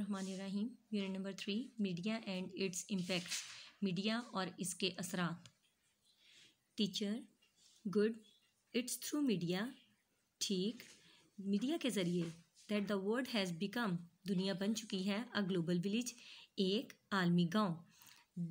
Rahman Rahim unit number three media and its impacts media और इसके असरात teacher good its through media ठीक media के ज़रिए that the world has become दुनिया बन चुकी है अ ग्लोबल विलेज एक आलमी गांव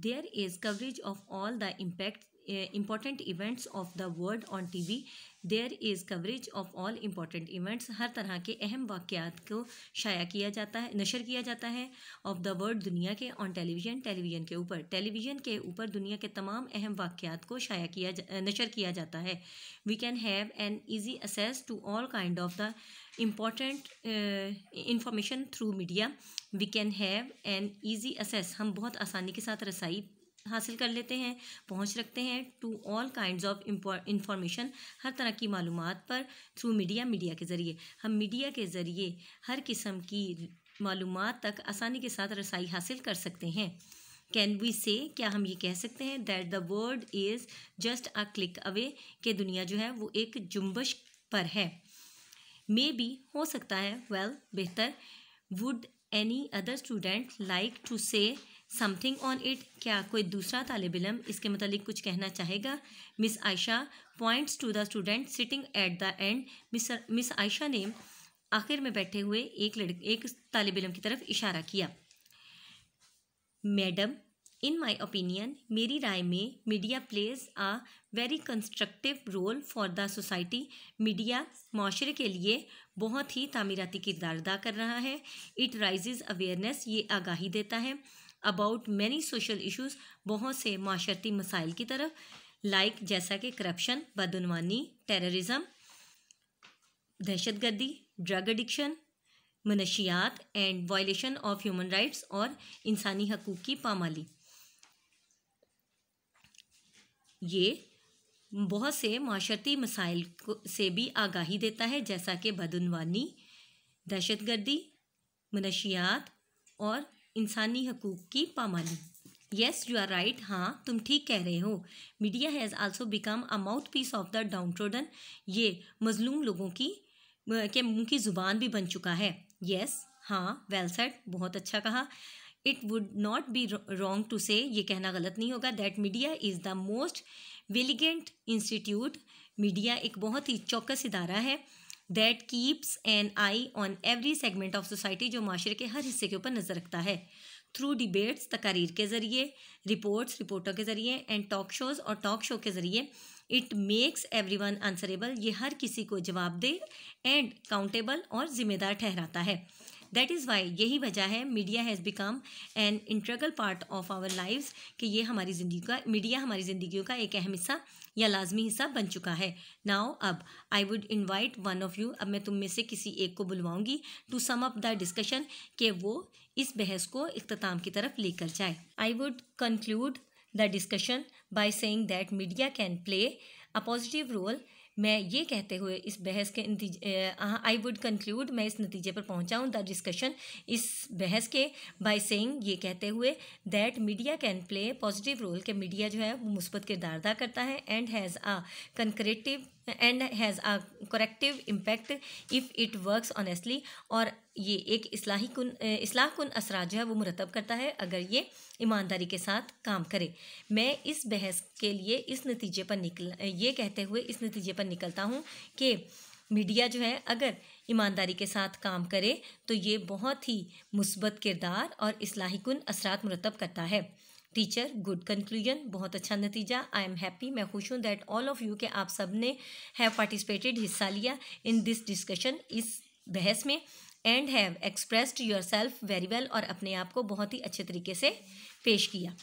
there is coverage of all the impact important events of the world on T V there is coverage of all important events हर तरह के अहम वाक़ात को शाया किया जाता है नशर किया जाता है ऑफ द वर्ल्ड दुनिया के ऑन टेलीविज़न टेलीविज़न के ऊपर टेलीविज़न के ऊपर दुनिया के तमाम अहम वाक़ात को शाया किया uh, नशर किया जाता है we can have an easy access to all kind of the important information through media we can have an easy access हम बहुत आसानी के साथ रसाई हासिल कर लेते हैं पहुंच रखते हैं to all kind of information हर तरह की मालूम पर थ्रू मीडिया मीडिया के ज़रिए हम मीडिया के ज़रिए हर किस्म की मालूम तक आसानी के साथ रसाई हासिल कर सकते हैं कैन वी से क्या हम ये कह सकते हैं that the world is just a click away के दुनिया जो है वो एक जुम्बश पर है मे बी हो सकता है वेल well, बेहतर would any other student like to say something on it क्या कोई दूसरा तालब इलम इसके मतलब कुछ कहना चाहेगा Miss Ayesha points to the student sitting at the end Miss Ayesha ने आखिर में बैठे हुए एक लड़के एक तालब इलम की तरफ इशारा किया मैडम इन माई ओपिनियन मेरी राय में media plays a very constructive role for the society media माशरे के लिए बहुत ही तामीराती किरदार अदा कर रहा है इट राइज अवेयरनेस ये आगाही देता है अबाउट मैनी सोशल इशूज़ बहुत से माशरती मसाइल की तरफ लाइक like जैसा कि करप्शन बदनवानी टेररिज्म दहशतगर्दी ड्रग एडिक्शन मनशियात and violation of human rights और इंसानी हकूक़ की पामाली ये बहुत से माशरती मसाइल से भी आगाही देता है जैसा कि बदनवानी दहशतगर्दी मनशियात और इंसानी हकूक़ की पामाली येस यू आर राइट हाँ तुम ठीक कह रहे हो media has also become a mouthpiece of the trodden ये मजलूम लोगों की के मुंह की ज़ुबान भी बन चुका है येस yes, हाँ वेल सेट बहुत अच्छा कहा it would not be wrong to say ये कहना गलत नहीं होगा that media is the most vigilant institute media एक बहुत ही चौकस इदारा है that keeps an eye on every segment of society जो माशरे के हर हिस्से के ऊपर नज़र रखता है थ्रू डिबेट्स तकारीर के ज़रिए रिपोर्ट्स रिपोर्टों के ज़रिए एंड टॉक शोज़ और टॉक शो के ज़रिए it makes everyone answerable ये हर किसी को जवाबदेह एंड काउंटेबल और ज़िम्मेदार ठहराता है दैट इज़ वाई यही वजह है media has become an integral part of our life कि ये हमारी ज़िंदगी का मीडिया हमारी ज़िंदगी का एक अहम हिस्सा या लाजमी हिस्सा बन चुका है नाउ अब I would invite one of you अब मैं तुम में से किसी एक को बुलवाऊंगी to sum up the discussion कि वो इस बहस को अख्ताम की तरफ लेकर जाए I would conclude the discussion by saying that media can play a positive role मैं ये कहते हुए इस बहस के नतीजे आई वुड कंक्लूड मैं इस नतीजे पर पहुंचा हूं द डिस्कशन इस बहस के बाय सेइंग ये कहते हुए that media can play positive role के मीडिया जो है वो मुस्बत किरदार अदा करता है and has a constructive and has a corrective impact if it works honestly और ये एक इसलाही कन इसलाह कन असरा जो है वो मुरतब करता है अगर ये ईमानदारी के साथ काम करे मैं इस बहस के लिए इस नतीजे पर निकल ये कहते हुए इस नतीजे पर निकलता हूँ कि मीडिया जो है अगर ईमानदारी के साथ काम करे तो ये बहुत ही मुस्बत किरदार और इसलाही कन असरात मुरतब करता है टीचर गुड कंक्लूजन बहुत अच्छा नतीजा आई एम हैप्पी मैं खुश हूँ दैट ऑल ऑफ यू के आप सब ने हैव पार्टिसिपेटेड हिस्सा लिया इन दिस डिस्कशन इस बहस में and have expressed yourself very well और अपने आप को बहुत ही अच्छे तरीके से पेश किया